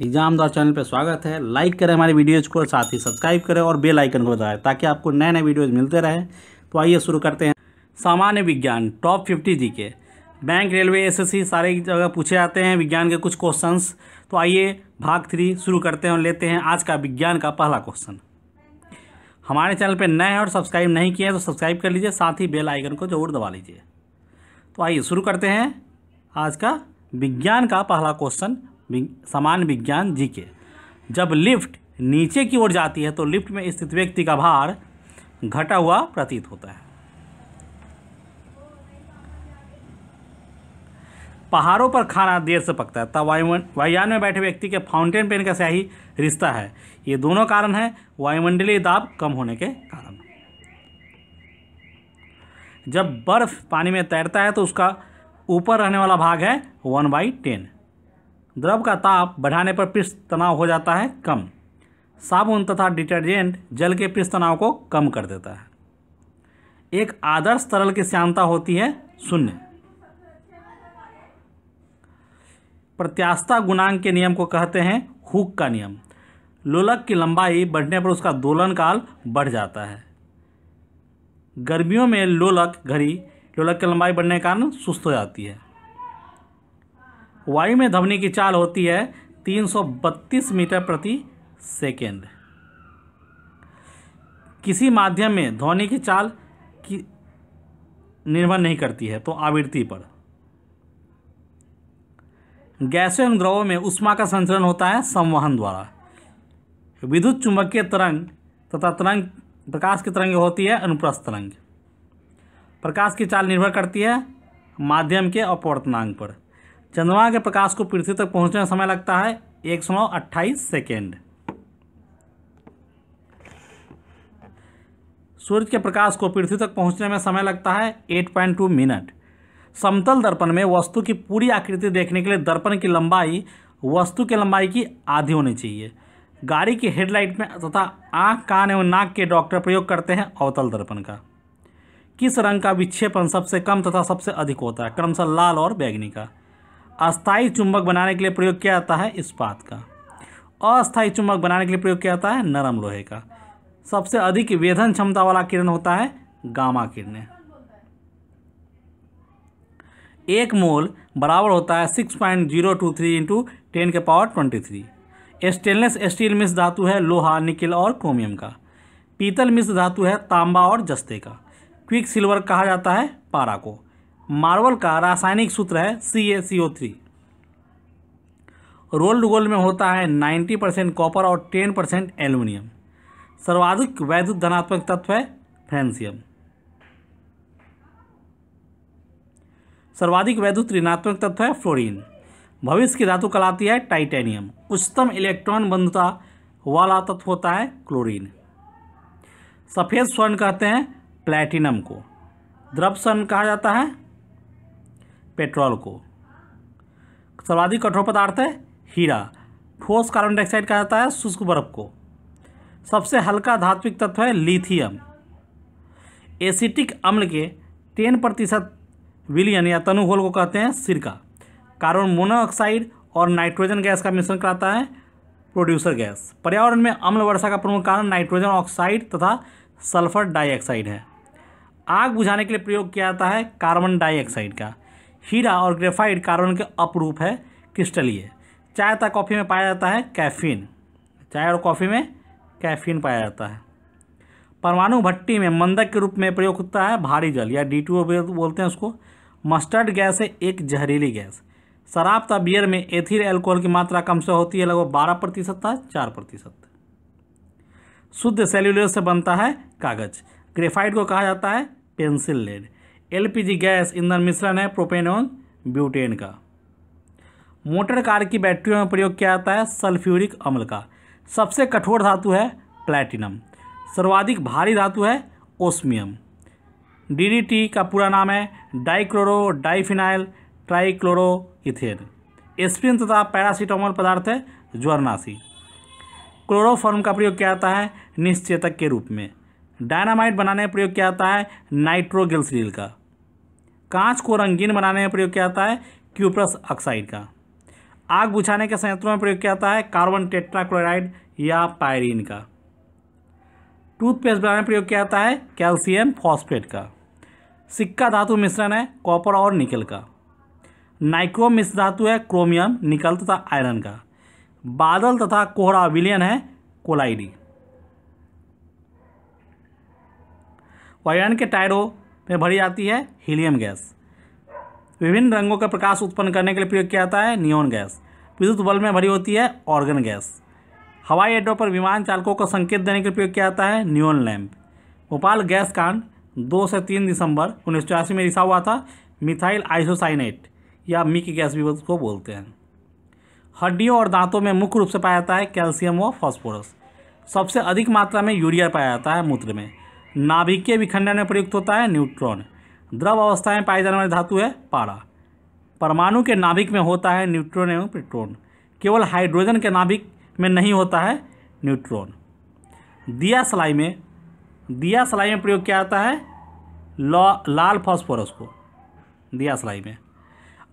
exam दौर channel पर स्वागत है लाइक करें हमारे वीडियोज़ को साथ ही सब्सक्राइब करें और बेल आइकन को दबाएं ताकि आपको नए नए वीडियोज़ मिलते रहे तो आइए शुरू करते हैं सामान्य विज्ञान टॉप फिफ्टी जी के बैंक रेलवे एसएससी सारे जगह पूछे जाते हैं विज्ञान के कुछ क्वेश्चंस तो आइए भाग थ्री शुरू करते हैं और लेते हैं आज का विज्ञान का पहला क्वेश्चन हमारे चैनल पर नए हैं और सब्सक्राइब नहीं किए हैं तो सब्सक्राइब कर लीजिए साथ ही बेल आइकन को जरूर दबा लीजिए तो आइए शुरू करते हैं आज का विज्ञान का पहला क्वेश्चन सामान्य विज्ञान जी के जब लिफ्ट नीचे की ओर जाती है तो लिफ्ट में स्थित व्यक्ति का भार घटा हुआ प्रतीत होता है पहाड़ों पर खाना देर से पकता है तब वायुयान में बैठे व्यक्ति के फाउंटेन पेन का सही रिश्ता है ये दोनों कारण है वायुमंडलीय दाब कम होने के कारण जब बर्फ पानी में तैरता है तो उसका ऊपर रहने वाला भाग है वन बाई टेन द्रव का ताप बढ़ाने पर पृष्ठ तनाव हो जाता है कम साबुन तथा डिटर्जेंट जल के पृष्ठ तनाव को कम कर देता है एक आदर्श तरल की श्यानता होती है शून्य प्रत्यास्था गुणांक के नियम को कहते हैं हुक का नियम लोलक की लंबाई बढ़ने पर उसका दोलन काल बढ़ जाता है गर्मियों में लोलक घड़ी लोलक की लंबाई बढ़ने के कारण सुस्त हो जाती है वायु में ध्वनि की चाल होती है 332 मीटर प्रति सेकेंड किसी माध्यम में ध्वनि की चाल की निर्भर नहीं करती है तो आवृत्ति पर गैसों एवं द्रवों में उष्मा का संचरण होता है संवहन द्वारा विद्युत चुंबकीय तरंग तथा तरंग प्रकाश की तरंग होती है अनुप्रस्थ तरंग प्रकाश की चाल निर्भर करती है माध्यम के अपवर्तनांक पर चंद्रमा के प्रकाश को पृथ्वी तक पहुंचने में समय लगता है एक सौ अट्ठाईस सेकेंड सूर्य के प्रकाश को पृथ्वी तक पहुंचने में समय लगता है 8.2 मिनट समतल दर्पण में वस्तु की पूरी आकृति देखने के लिए दर्पण की लंबाई वस्तु की लंबाई की आधी होनी चाहिए गाड़ी की हेडलाइट में तथा आँख कान एवं नाक के डॉक्टर प्रयोग करते हैं अवतल दर्पण का किस रंग का विक्षेपण सबसे कम तथा सबसे अधिक होता है क्रमशः लाल और बैगनी का अस्थायी चुंबक बनाने के लिए प्रयोग किया जाता है इस्पात का अस्थायी चुंबक बनाने के लिए प्रयोग किया जाता है नरम लोहे का सबसे अधिक वेधन क्षमता वाला किरण होता है गामा किरण एक मोल बराबर होता है six point zero two three into ten के power twenty three stainless steel मिश्र धातु है लोहा निकिल और क्रोमियम का पीतल मिश्र धातु है तांबा और जस्ते का क्विक सिल्वर कहा जाता है पारा को मार्बल का रासायनिक सूत्र है C A C O three rolled gold में होता है 90 परसेंट कॉपर और 10 परसेंट एल्यूमिनियम सर्वाधिक वैद्युत धनात्मक तत्व है फ्रेंसियम सर्वाधिक वैद्युत ऋणात्मक तत्व है फ्लोरीन भविष्य की धातु कहलाती है टाइटेनियम उच्चतम इलेक्ट्रॉन बंधुता वाला तत्व होता है क्लोरीन सफ़ेद स्वर्ण कहते हैं प्लैटिनम को द्रव स्वर्ण कहा जाता है पेट्रोल को सर्वाधिक कठोर पदार्थ है हीरा ठोस कार्बन डाइऑक्साइड कहा जाता है शुष्क बर्फ को सबसे हल्का धात्विक तत्व है लिथियम एसिटिक अम्ल के टेन प्रतिशत विलियन या तनुहोल को कहते हैं सिरका कार्बन मोनोऑक्साइड और नाइट्रोजन गैस का मिश्रण कराता है प्रोड्यूसर गैस पर्यावरण में अम्ल वर्षा का प्रमुख कारण नाइट्रोजन ऑक्साइड तथा सल्फर डाइऑक्साइड है आग बुझाने के लिए प्रयोग किया जाता है कार्बन डाइऑक्साइड का हीरा और ग्रेफाइड कार्बन के अपरूप है क्रिस्टलीय चाय तथा कॉफ़ी में पाया जाता है कैफीन चाय और कॉफ़ी में कैफीन पाया जाता है परमाणु भट्टी में मंदक के रूप में प्रयोग होता है भारी जल या डी बोलते हैं उसको मस्टर्ड गैस है एक जहरीली गैस शराब तथा बियर में एथिल एल्कोहल की मात्रा कम से होती है लगभग बारह प्रतिशत था चार प्रतिशत शुद्ध सेल्यूलर से बनता है कागज ग्रेफाइड को कहा जाता है पेंसिल लेड एलपीजी गैस ईंधन मिश्रण है प्रोपेन एवं ब्यूटेन का मोटर कार की बैटरियों में प्रयोग किया जाता है सल्फ्यूरिक अम्ल का सबसे कठोर धातु है प्लैटिनम सर्वाधिक भारी धातु है ओस्मियम डीडीटी का पूरा नाम है डाइक्लोरो डाइफिनाइल ट्राइक्लोरो इथेन तथा पैरासीटामोल पदार्थ है ज्वरनासी क्लोरोफॉर्म का प्रयोग किया जाता है निश्चेतक के रूप में डायनामाइट बनाने में प्रयोग किया जाता है नाइट्रोगिल्सरील का कांच को रंगीन बनाने में प्रयोग किया जाता है क्यूप्रस ऑक्साइड का आग बुझाने के संयंत्रों में प्रयोग किया जाता है कार्बन टेट्राक्लोराइड या पायरीन का टूथपेस्ट बनाने में प्रयोग किया जाता है कैल्शियम फॉस्फेट का सिक्का धातु मिश्रण है कॉपर और निकल का नाइक्रोम मिश्र धातु है क्रोमियम निकल तथा आयरन का बादल तथा कोहरा विलियन है कोलाइडी वायन के टायरों में भरी जाती है हीलियम गैस विभिन्न रंगों का प्रकाश उत्पन्न करने के लिए प्रयोग किया जाता है नियोन गैस विद्युत बल्ब में भरी होती है ऑर्गन गैस हवाई अड्डों पर विमान चालकों को संकेत देने के लिए प्रयोग किया जाता है नियोन लैम्प भोपाल गैस कांड दो से तीन दिसंबर उन्नीस में रिसा हुआ था मिथाइल आइसोसाइनेट या मिक गैस भी उसको बोलते हैं हड्डियों और दांतों में मुख्य रूप से पाया जाता है कैल्शियम व फॉस्फोरस सबसे अधिक मात्रा में यूरिया पाया जाता है मूत्र में नाभिकीय विखंडन में प्रयुक्त होता है न्यूट्रॉन द्रव अवस्था में पाई जाने वाली धातु है पारा परमाणु के नाभिक में होता है न्यूट्रॉन एवं प्रोटॉन केवल हाइड्रोजन के नाभिक में नहीं होता है न्यूट्रॉन दिया सलाई में दिया सलाई में प्रयोग किया जाता है लाल फॉस्फोरस को दिया सलाई में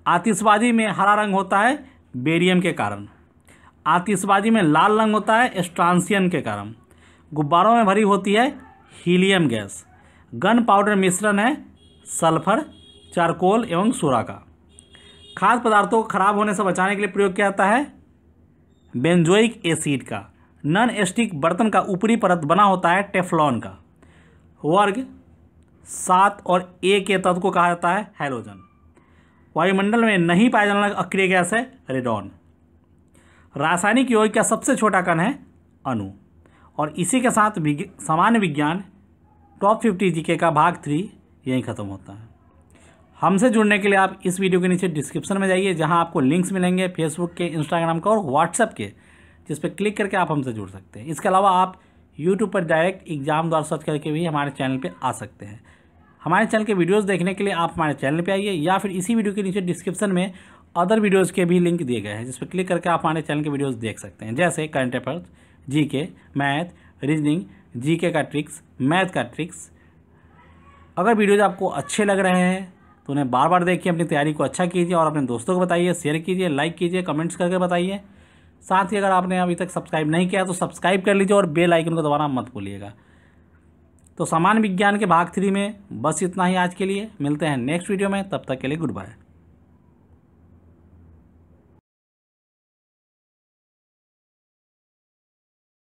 आतिशबाजी में हरा रंग होता है बेरियम के कारण आतिशबाजी में लाल रंग होता है एस्ट्रांसियन के कारण गुब्बारों में भरी होती है हीलियम गैस गन पाउडर मिश्रण है सल्फर चारकोल एवं सोरा का खाद्य पदार्थों को खराब होने से बचाने के लिए प्रयोग किया जाता है बेंजोइक एसिड का नॉन एस्टिक बर्तन का ऊपरी परत बना होता है टेफ्लॉन का वर्ग सात और ए के तत्व को कहा जाता है हाइड्रोजन वायुमंडल में नहीं पाया जाने वाला अक्रिय गैस है रेडॉन रासायनिक यौगिक का सबसे छोटा कण है अनु और इसी के साथ सामान्य विज्ञान टॉप फिफ्टी जीके का भाग थ्री यहीं ख़त्म होता है हमसे जुड़ने के लिए आप इस वीडियो के नीचे डिस्क्रिप्शन में जाइए जहां आपको लिंक्स मिलेंगे फेसबुक के इंस्टाग्राम का और व्हाट्सएप के जिस पर क्लिक करके आप हमसे जुड़ सकते हैं इसके अलावा आप यूट्यूब पर डायरेक्ट एग्जाम द्वारा सर्च करके भी हमारे चैनल पर आ सकते हैं हमारे चैनल के वीडियोज़ देखने के लिए आप हमारे चैनल पर आइए या फिर इसी वीडियो के नीचे डिस्क्रिप्शन में अदर वीडियोज़ के भी लिंक दिए गए हैं जिस पर क्लिक करके आप हमारे चैनल के वीडियोज़ देख सकते हैं जैसे करंट अफेयर्स जी के मैथ रीजनिंग जी के का ट्रिक्स मैथ का ट्रिक्स अगर वीडियोज आपको अच्छे लग रहे हैं तो उन्हें बार बार देखिए अपनी तैयारी को अच्छा कीजिए और अपने दोस्तों को बताइए शेयर कीजिए लाइक कीजिए कमेंट्स करके बताइए साथ ही अगर आपने अभी तक सब्सक्राइब नहीं किया तो सब्सक्राइब कर लीजिए और बेल आइकन को दोबारा मत भूलिएगा तो सामान्य विज्ञान के भाग थ्री में बस इतना ही आज के लिए मिलते हैं नेक्स्ट वीडियो में तब तक के लिए गुड बाय